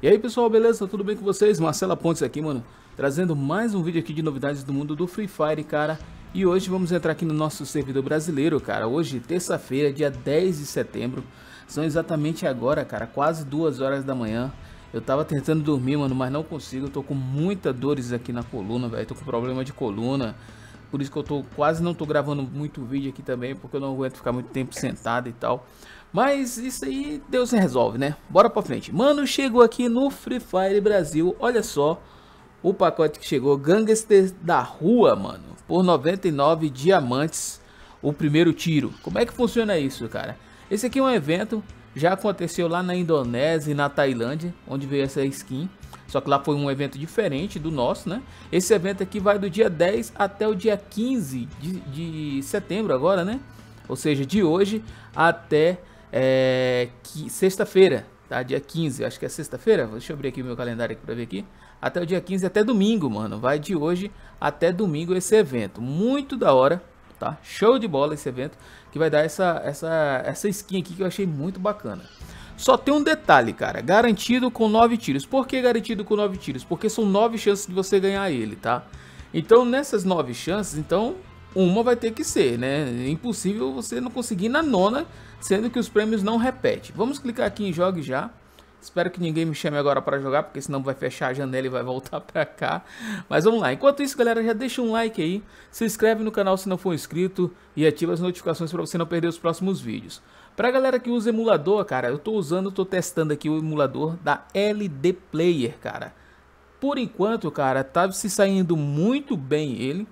E aí pessoal, beleza? Tudo bem com vocês? Marcela Pontes aqui, mano, trazendo mais um vídeo aqui de novidades do mundo do Free Fire, cara. E hoje vamos entrar aqui no nosso servidor brasileiro, cara. Hoje, terça-feira, dia 10 de setembro, são exatamente agora, cara, quase 2 horas da manhã. Eu tava tentando dormir, mano, mas não consigo, eu tô com muita dores aqui na coluna, velho, tô com problema de coluna. Por isso que eu tô quase não tô gravando muito vídeo aqui também, porque eu não aguento ficar muito tempo sentado e tal. Mas isso aí Deus resolve, né? Bora pra frente. Mano, chegou aqui no Free Fire Brasil, olha só o pacote que chegou. Gangster da Rua, mano, por 99 diamantes o primeiro tiro. Como é que funciona isso, cara? Esse aqui é um evento, já aconteceu lá na Indonésia e na Tailândia, onde veio essa skin. Só que lá foi um evento diferente do nosso, né? Esse evento aqui vai do dia 10 até o dia 15 de, de setembro agora, né? Ou seja, de hoje até é, sexta-feira, tá? Dia 15, acho que é sexta-feira. Deixa eu abrir aqui o meu calendário aqui pra ver aqui. Até o dia 15, até domingo, mano. Vai de hoje até domingo esse evento. Muito da hora, tá? Show de bola esse evento. Que vai dar essa, essa, essa skin aqui que eu achei muito bacana. Só tem um detalhe, cara. Garantido com 9 tiros. Por que garantido com 9 tiros? Porque são 9 chances de você ganhar ele, tá? Então, nessas 9 chances, então, uma vai ter que ser, né? É impossível você não conseguir na nona sendo que os prêmios não repetem. Vamos clicar aqui em Jogue Já. Espero que ninguém me chame agora para jogar, porque senão vai fechar a janela e vai voltar para cá. Mas vamos lá. Enquanto isso, galera, já deixa um like aí, se inscreve no canal se não for inscrito e ativa as notificações para você não perder os próximos vídeos. a galera que usa emulador, cara, eu tô usando, tô testando aqui o emulador da LD Player, cara. Por enquanto, cara, tá se saindo muito bem ele,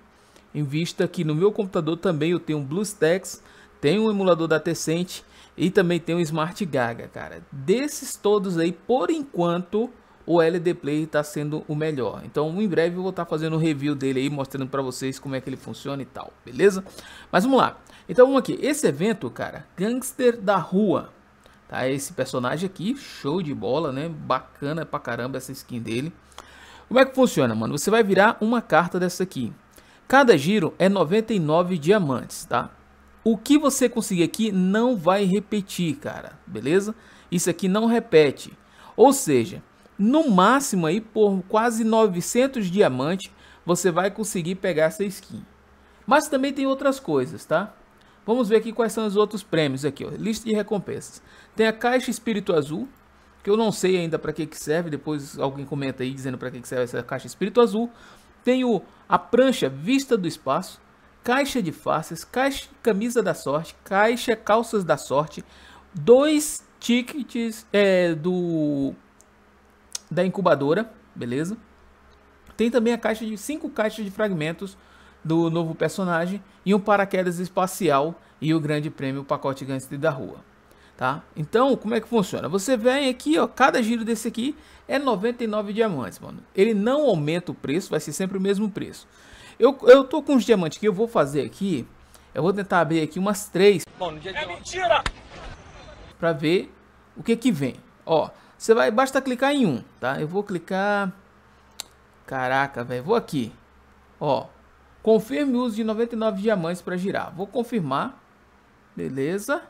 em vista que no meu computador também eu tenho um BlueStacks tem um emulador da Tencent e também tem o um Smart Gaga, cara. Desses todos aí, por enquanto, o LD Play está sendo o melhor. Então, em breve eu vou estar tá fazendo um review dele aí, mostrando para vocês como é que ele funciona e tal, beleza? Mas vamos lá. Então, vamos aqui. Esse evento, cara, Gangster da Rua, tá? Esse personagem aqui, show de bola, né? Bacana pra caramba essa skin dele. Como é que funciona, mano? Você vai virar uma carta dessa aqui. Cada giro é 99 diamantes, tá? O que você conseguir aqui não vai repetir, cara, beleza? Isso aqui não repete. Ou seja, no máximo aí por quase 900 diamantes você vai conseguir pegar essa skin. Mas também tem outras coisas, tá? Vamos ver aqui quais são os outros prêmios aqui, ó. Lista de recompensas. Tem a caixa Espírito Azul, que eu não sei ainda para que que serve, depois alguém comenta aí dizendo para que que serve essa caixa Espírito Azul. Tem o, a prancha Vista do Espaço, Caixa de Faces, Caixa Camisa da Sorte, Caixa Calças da Sorte, dois tickets é, do da incubadora, beleza? Tem também a caixa de cinco caixas de fragmentos do novo personagem e um paraquedas espacial e o grande prêmio o pacote gangster da rua, tá? Então, como é que funciona? Você vem aqui, ó, cada giro desse aqui é 99 diamantes, mano. Ele não aumenta o preço, vai ser sempre o mesmo preço. Eu, eu tô com os diamantes que eu vou fazer aqui. Eu vou tentar abrir aqui umas três. Bom, no dia de é mentira! Pra ver o que que vem. Ó, você vai, basta clicar em um, tá? Eu vou clicar... Caraca, velho, vou aqui. Ó, confirme o uso de 99 diamantes para girar. Vou confirmar. Beleza.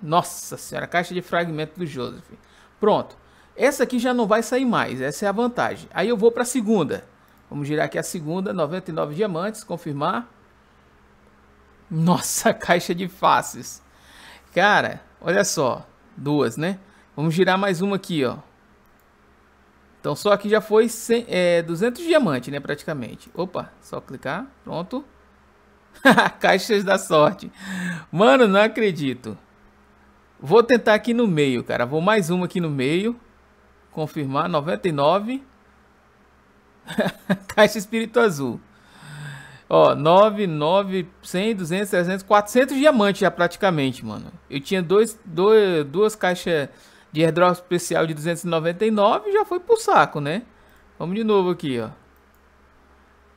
Nossa senhora, caixa de fragmento do Joseph. Pronto. Essa aqui já não vai sair mais, essa é a vantagem. Aí eu vou para a segunda. Vamos girar aqui a segunda, 99 diamantes, confirmar. Nossa, caixa de faces. Cara, olha só, duas, né? Vamos girar mais uma aqui, ó. Então, só aqui já foi 100, é, 200 diamantes, né, praticamente. Opa, só clicar, pronto. Caixas da sorte. Mano, não acredito. Vou tentar aqui no meio, cara. Vou mais uma aqui no meio. Confirmar, 99. Caixa Espírito Azul. Ó, 9, 9, 100, 200, 300, 400 diamantes já praticamente, mano. Eu tinha dois, dois, duas caixas de airdrop especial de 299 e já foi pro saco, né? Vamos de novo aqui, ó.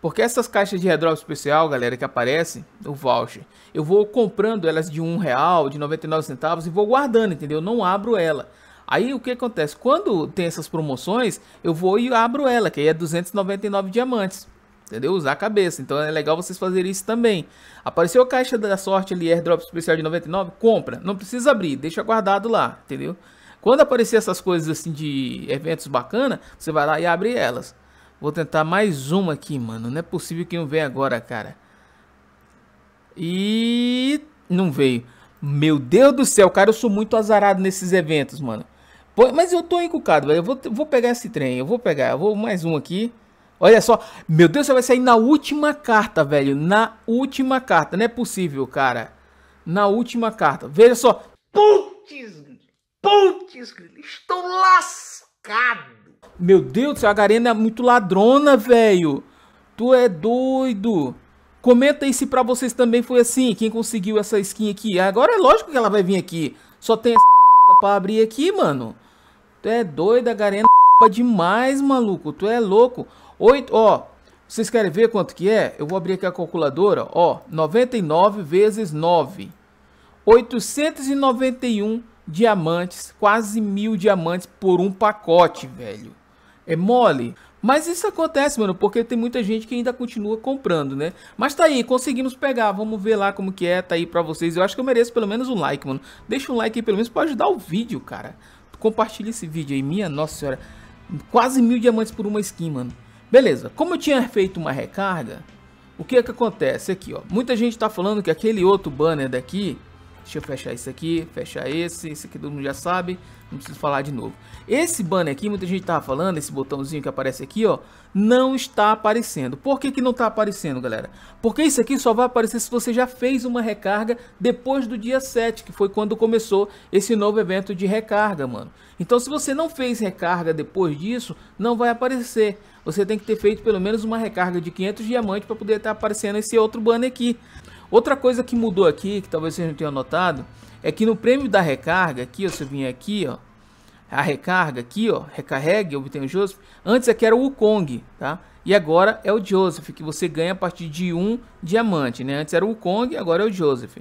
Porque essas caixas de airdrop especial, galera, que aparecem, o voucher, eu vou comprando elas de um real, de 99 centavos e vou guardando, entendeu? não abro ela. Aí o que acontece? Quando tem essas promoções, eu vou e abro ela, que aí é 299 diamantes. Entendeu? Usar a cabeça. Então é legal vocês fazerem isso também. Apareceu a caixa da sorte ali, airdrop especial de 99, compra. Não precisa abrir, deixa guardado lá, entendeu? Quando aparecer essas coisas assim de eventos bacana, você vai lá e abre elas. Vou tentar mais uma aqui, mano. Não é possível que não venha agora, cara. E não veio. Meu Deus do céu, cara, eu sou muito azarado nesses eventos, mano. Mas eu tô encucado, velho. Eu vou, vou pegar esse trem. Eu vou pegar. Eu vou mais um aqui. Olha só. Meu Deus, você vai sair na última carta, velho. Na última carta. Não é possível, cara. Na última carta. Veja só. Putz! Putz! Estou lascado! Meu Deus a Garena é muito ladrona, velho. Tu é doido. Comenta aí se pra vocês também foi assim. Quem conseguiu essa skin aqui? Agora é lógico que ela vai vir aqui. Só tem essa pra abrir aqui, mano. Tu é doido, a Garena demais, maluco. Tu é louco. Oito, ó. Vocês querem ver quanto que é? Eu vou abrir aqui a calculadora, ó. 99 vezes 9. 891 diamantes, quase mil diamantes por um pacote, velho. É mole. Mas isso acontece, mano, porque tem muita gente que ainda continua comprando, né? Mas tá aí, conseguimos pegar, vamos ver lá como que é, tá aí pra vocês. Eu acho que eu mereço pelo menos um like, mano. Deixa um like aí pelo menos pra ajudar o vídeo, cara compartilha esse vídeo aí, minha nossa senhora. Quase mil diamantes por uma skin, mano. Beleza, como eu tinha feito uma recarga, o que é que acontece aqui, ó? Muita gente tá falando que aquele outro banner daqui Deixa eu fechar isso aqui, fechar esse, esse aqui todo mundo já sabe, não preciso falar de novo. Esse banner aqui, muita gente tava falando, esse botãozinho que aparece aqui, ó, não está aparecendo. Por que que não está aparecendo, galera? Porque isso aqui só vai aparecer se você já fez uma recarga depois do dia 7, que foi quando começou esse novo evento de recarga, mano. Então se você não fez recarga depois disso, não vai aparecer. Você tem que ter feito pelo menos uma recarga de 500 diamantes para poder estar tá aparecendo esse outro banner aqui. Outra coisa que mudou aqui, que talvez vocês não tenham notado, é que no prêmio da recarga, aqui, ó, se eu vim aqui, ó, a recarga aqui, ó, recarregue, obtém o Joseph, antes aqui é era o Wukong, tá? E agora é o Joseph, que você ganha a partir de um diamante, né? Antes era o Wukong, agora é o Joseph.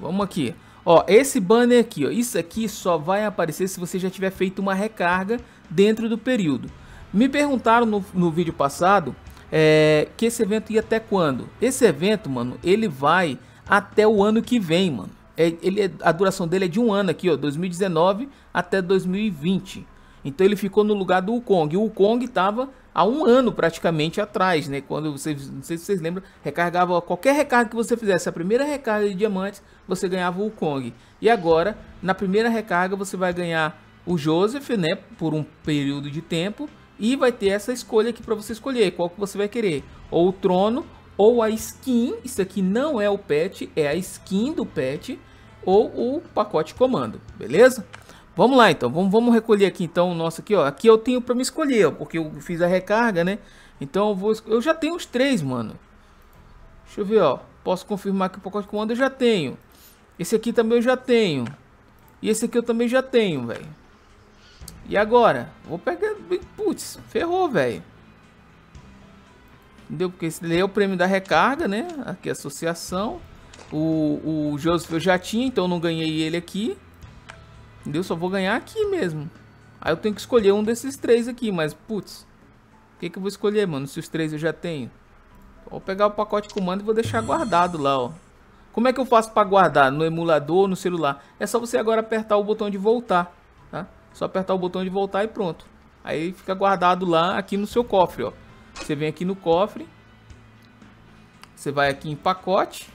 Vamos aqui. Ó, esse banner aqui, ó, isso aqui só vai aparecer se você já tiver feito uma recarga dentro do período. Me perguntaram no, no vídeo passado é, que esse evento ia até quando? Esse evento, mano, ele vai até o ano que vem, mano. É, ele, é, a duração dele é de um ano aqui, ó, 2019 até 2020. Então ele ficou no lugar do Kong. O Kong estava há um ano praticamente atrás, né? Quando vocês, não sei se vocês lembram, recarregava qualquer recarga que você fizesse, a primeira recarga de diamantes, você ganhava o Kong. E agora, na primeira recarga, você vai ganhar o Joseph, né? Por um período de tempo e vai ter essa escolha aqui para você escolher qual que você vai querer, ou o trono ou a skin, isso aqui não é o pet, é a skin do pet ou o pacote comando, beleza? Vamos lá então, vamos, vamos recolher aqui então o nosso aqui, ó. Aqui eu tenho para me escolher, ó, porque eu fiz a recarga, né? Então eu vou, eu já tenho os três, mano. Deixa eu ver, ó. Posso confirmar que o pacote comando eu já tenho. Esse aqui também eu já tenho. E esse aqui eu também já tenho, velho. E agora? Vou pegar... Putz, ferrou, velho. Entendeu? Porque esse é o prêmio da recarga, né? Aqui, associação. O, o Joseph eu já tinha, então não ganhei ele aqui. Entendeu? Só vou ganhar aqui mesmo. Aí eu tenho que escolher um desses três aqui, mas, putz. O que, que eu vou escolher, mano? Se os três eu já tenho. Vou pegar o pacote comando e vou deixar guardado lá, ó. Como é que eu faço para guardar? No emulador no celular? É só você agora apertar o botão de voltar, tá? Só apertar o botão de voltar e pronto. Aí fica guardado lá aqui no seu cofre, ó. Você vem aqui no cofre. Você vai aqui em pacote.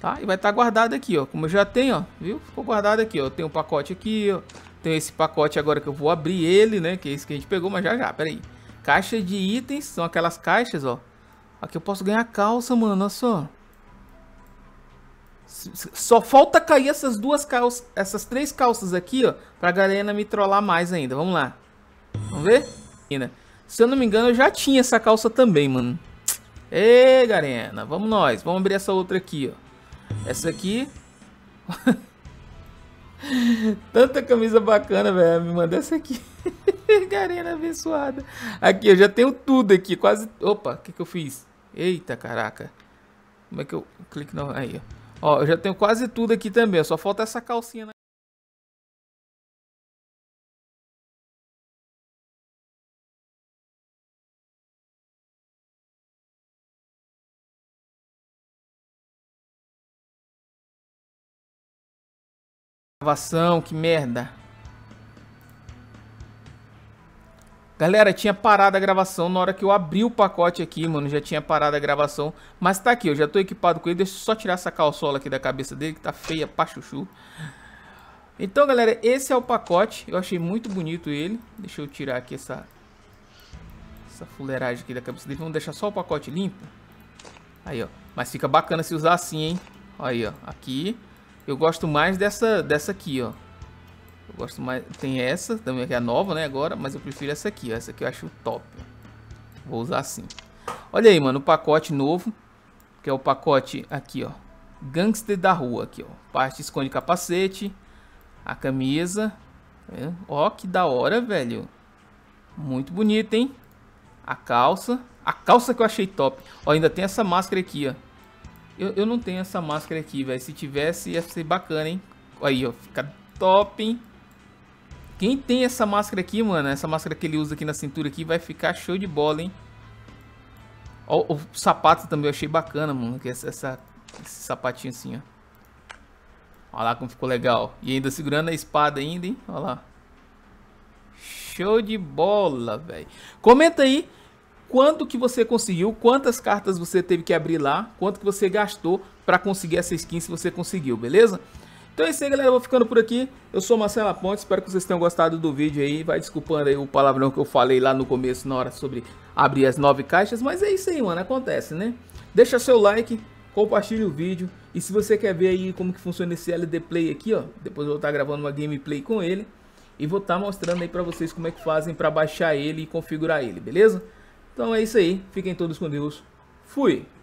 Tá? E vai estar tá guardado aqui, ó. Como eu já tenho, ó. Viu? Ficou guardado aqui, ó. Tem um pacote aqui, ó. Tem esse pacote agora que eu vou abrir ele, né? Que é esse que a gente pegou, mas já já, pera aí Caixa de itens, são aquelas caixas, ó. Aqui eu posso ganhar calça, mano, olha só. Só falta cair essas duas calças, essas três calças aqui, ó, pra galera me trollar mais ainda. Vamos lá. Vamos ver? Se eu não me engano, eu já tinha essa calça também, mano. Ê, Garena, vamos nós. Vamos abrir essa outra aqui, ó. Essa aqui. Tanta camisa bacana, velho. Me manda essa aqui. Garena abençoada. Aqui, eu já tenho tudo aqui. Quase... Opa, o que que eu fiz? Eita, caraca. Como é que eu... Clique no... Aí, ó. Ó, eu já tenho quase tudo aqui também, só falta essa calcinha, né? Gravação, que merda. Galera, tinha parado a gravação na hora que eu abri o pacote aqui, mano, já tinha parado a gravação, mas tá aqui, eu já tô equipado com ele, deixa eu só tirar essa calçola aqui da cabeça dele, que tá feia pra chuchu. Então, galera, esse é o pacote, eu achei muito bonito ele, deixa eu tirar aqui essa, essa fuleiragem aqui da cabeça dele, vamos deixar só o pacote limpo. Aí, ó, mas fica bacana se usar assim, hein, aí, ó, aqui, eu gosto mais dessa, dessa aqui, ó, eu gosto mais. Tem essa também, que é nova, né? Agora, mas eu prefiro essa aqui. Essa aqui eu acho top. Vou usar assim. Olha aí, mano, o pacote novo. Que é o pacote aqui, ó. Gangster da rua, aqui, ó. Parte esconde capacete. A camisa. É. Ó, que da hora, velho. Muito bonito, hein? A calça. A calça que eu achei top. Ó, ainda tem essa máscara aqui, ó. Eu, eu não tenho essa máscara aqui, velho. Se tivesse, ia ser bacana, hein? Aí, ó. Fica top, hein? Quem tem essa máscara aqui, mano, essa máscara que ele usa aqui na cintura aqui, vai ficar show de bola, hein? Ó, o sapato também eu achei bacana, mano, que essa, essa, esse sapatinho assim, ó. Olha lá como ficou legal. E ainda segurando a espada ainda, hein? Olha lá. Show de bola, velho. Comenta aí quanto que você conseguiu, quantas cartas você teve que abrir lá, quanto que você gastou para conseguir essa skin se você conseguiu, beleza? Então é isso aí, galera. Eu vou ficando por aqui. Eu sou Marcela Ponte. Espero que vocês tenham gostado do vídeo aí. Vai desculpando aí o palavrão que eu falei lá no começo, na hora sobre abrir as nove caixas. Mas é isso aí, mano. Acontece, né? Deixa seu like, compartilhe o vídeo. E se você quer ver aí como que funciona esse LD Play aqui, ó. Depois eu vou estar tá gravando uma gameplay com ele. E vou estar tá mostrando aí pra vocês como é que fazem pra baixar ele e configurar ele, beleza? Então é isso aí. Fiquem todos com Deus. Fui!